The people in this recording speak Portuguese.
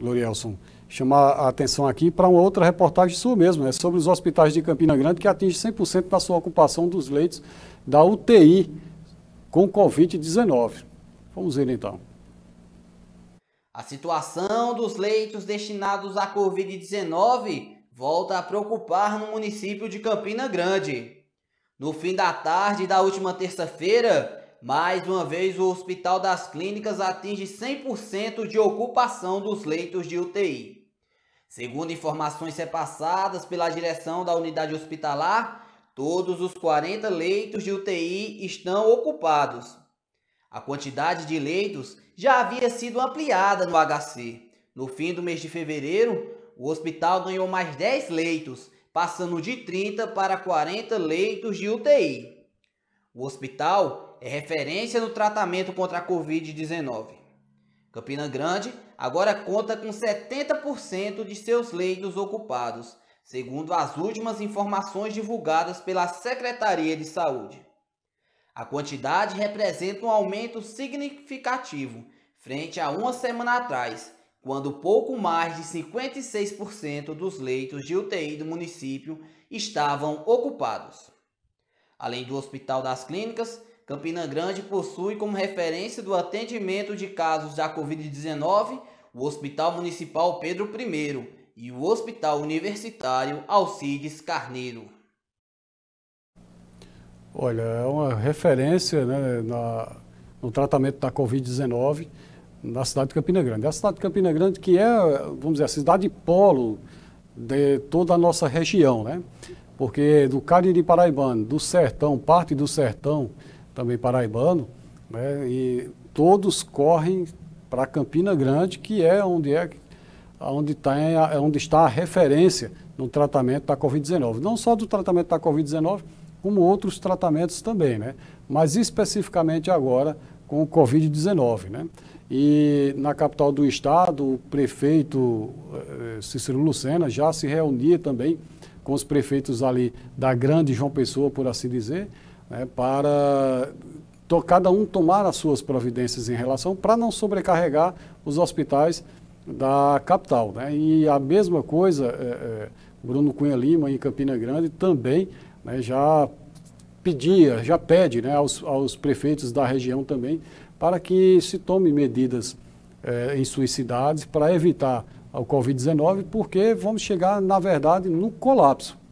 Lorielson, chamar a atenção aqui para uma outra reportagem sua mesmo, né, sobre os hospitais de Campina Grande que atinge 100% da sua ocupação dos leitos da UTI com Covid-19. Vamos ver então. A situação dos leitos destinados à Covid-19 volta a preocupar no município de Campina Grande. No fim da tarde da última terça-feira, mais uma vez, o Hospital das Clínicas atinge 100% de ocupação dos leitos de UTI. Segundo informações repassadas pela direção da unidade hospitalar, todos os 40 leitos de UTI estão ocupados. A quantidade de leitos já havia sido ampliada no HC. No fim do mês de fevereiro, o hospital ganhou mais 10 leitos, passando de 30 para 40 leitos de UTI. O hospital é referência no tratamento contra a Covid-19. Campina Grande agora conta com 70% de seus leitos ocupados, segundo as últimas informações divulgadas pela Secretaria de Saúde. A quantidade representa um aumento significativo frente a uma semana atrás, quando pouco mais de 56% dos leitos de UTI do município estavam ocupados. Além do Hospital das Clínicas, Campina Grande possui como referência do atendimento de casos da Covid-19 o Hospital Municipal Pedro I e o Hospital Universitário Alcides Carneiro. Olha, é uma referência né, na, no tratamento da Covid-19 na cidade de Campina Grande. É a cidade de Campina Grande que é, vamos dizer, a cidade polo de toda a nossa região, né? porque do Cariri paraibano, do sertão, parte do sertão também paraibano, né, e todos correm para Campina Grande, que é onde é onde, tá, é, é onde está a referência no tratamento da Covid-19. Não só do tratamento da Covid-19, como outros tratamentos também, né? mas especificamente agora com o Covid-19. Né? E na capital do estado, o prefeito eh, Cícero Lucena já se reunia também com os prefeitos ali da grande João Pessoa, por assim dizer, né, para to, cada um tomar as suas providências em relação, para não sobrecarregar os hospitais da capital. Né? E a mesma coisa, é, é, Bruno Cunha Lima, em Campina Grande, também né, já pedia, já pede né, aos, aos, prefeitos da região também para que se tome medidas é, em suas cidades para evitar ao Covid-19, porque vamos chegar, na verdade, no colapso.